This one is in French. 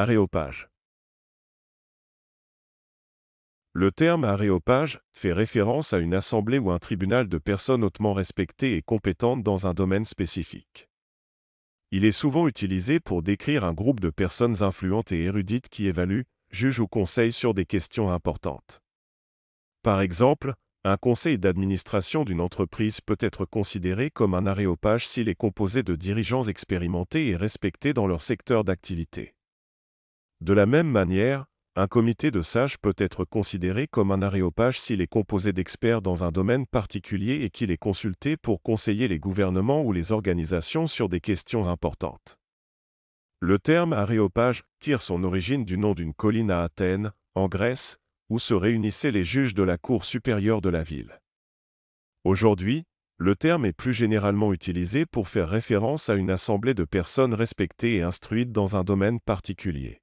Aréopage Le terme aréopage fait référence à une assemblée ou un tribunal de personnes hautement respectées et compétentes dans un domaine spécifique. Il est souvent utilisé pour décrire un groupe de personnes influentes et érudites qui évaluent, jugent ou conseillent sur des questions importantes. Par exemple, un conseil d'administration d'une entreprise peut être considéré comme un aréopage s'il est composé de dirigeants expérimentés et respectés dans leur secteur d'activité. De la même manière, un comité de sages peut être considéré comme un aréopage s'il est composé d'experts dans un domaine particulier et qu'il est consulté pour conseiller les gouvernements ou les organisations sur des questions importantes. Le terme aréopage tire son origine du nom d'une colline à Athènes, en Grèce, où se réunissaient les juges de la cour supérieure de la ville. Aujourd'hui, le terme est plus généralement utilisé pour faire référence à une assemblée de personnes respectées et instruites dans un domaine particulier.